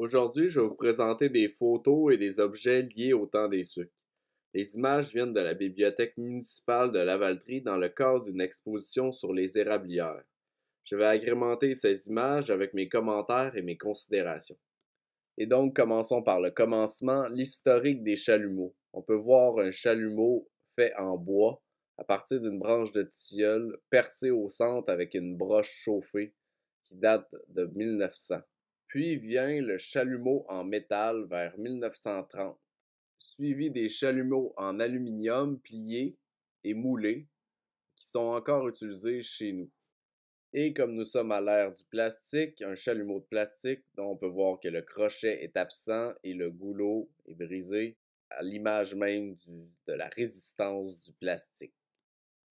Aujourd'hui, je vais vous présenter des photos et des objets liés au temps des sucres. Les images viennent de la bibliothèque municipale de Lavaltrie dans le cadre d'une exposition sur les érablières. Je vais agrémenter ces images avec mes commentaires et mes considérations. Et donc, commençons par le commencement, l'historique des chalumeaux. On peut voir un chalumeau fait en bois à partir d'une branche de tilleul percée au centre avec une broche chauffée qui date de 1900. Puis vient le chalumeau en métal vers 1930, suivi des chalumeaux en aluminium pliés et moulés qui sont encore utilisés chez nous. Et comme nous sommes à l'ère du plastique, un chalumeau de plastique dont on peut voir que le crochet est absent et le goulot est brisé, à l'image même de la résistance du plastique.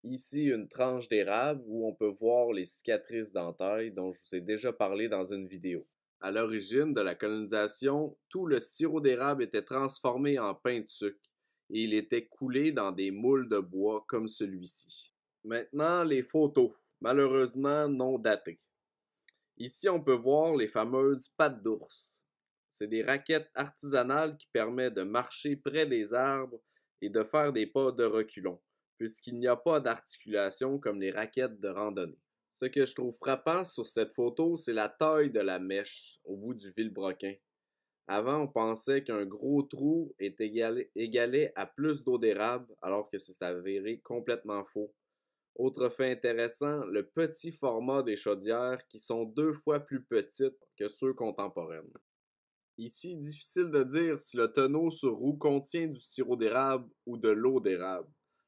Ici, une tranche d'érable où on peut voir les cicatrices d'entailles dont je vous ai déjà parlé dans une vidéo. À l'origine de la colonisation, tout le sirop d'érable était transformé en pain de sucre et il était coulé dans des moules de bois comme celui-ci. Maintenant, les photos, malheureusement non datées. Ici, on peut voir les fameuses pattes d'ours. C'est des raquettes artisanales qui permettent de marcher près des arbres et de faire des pas de reculons, puisqu'il n'y a pas d'articulation comme les raquettes de randonnée. Ce que je trouve frappant sur cette photo, c'est la taille de la mèche au bout du vilebrequin. Avant, on pensait qu'un gros trou est égalé, à plus d'eau d'érable, alors que c'est avéré complètement faux. Autre fait intéressant, le petit format des chaudières qui sont deux fois plus petites que ceux contemporaines. Ici, difficile de dire si le tonneau sur roue contient du sirop d'érable ou de l'eau d'érable.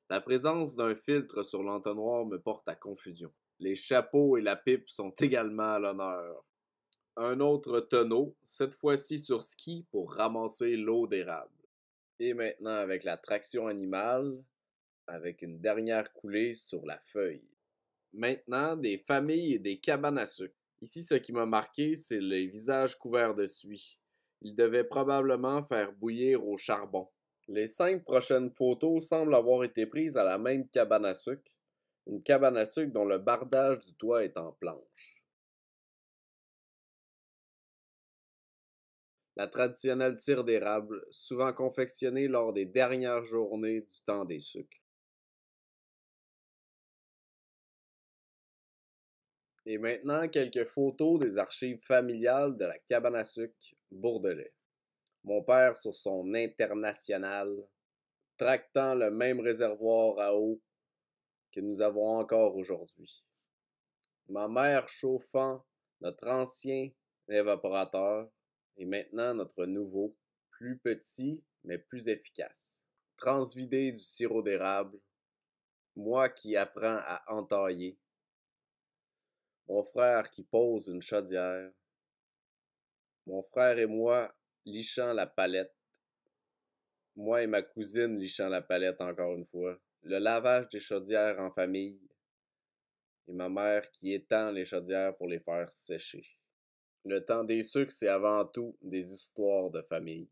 La présence d'un filtre sur l'entonnoir me porte à confusion. Les chapeaux et la pipe sont également à l'honneur. Un autre tonneau, cette fois-ci sur ski pour ramasser l'eau d'érable. Et maintenant avec la traction animale, avec une dernière coulée sur la feuille. Maintenant, des familles et des cabanes à sucre. Ici, ce qui m'a marqué, c'est les visages couverts de suie. Ils devaient probablement faire bouillir au charbon. Les cinq prochaines photos semblent avoir été prises à la même cabane à sucre, une cabane à sucre dont le bardage du toit est en planche. La traditionnelle tire d'érable, souvent confectionnée lors des dernières journées du temps des sucres. Et maintenant, quelques photos des archives familiales de la cabane à sucre Bourdelais. Mon père sur son international, tractant le même réservoir à eau que nous avons encore aujourd'hui. Ma mère chauffant notre ancien évaporateur et maintenant notre nouveau, plus petit mais plus efficace. Transvider du sirop d'érable, moi qui apprends à entailler, mon frère qui pose une chaudière, mon frère et moi lichant la palette, moi et ma cousine lichant la palette encore une fois le lavage des chaudières en famille et ma mère qui étend les chaudières pour les faire sécher. Le temps des sucres, c'est avant tout des histoires de famille.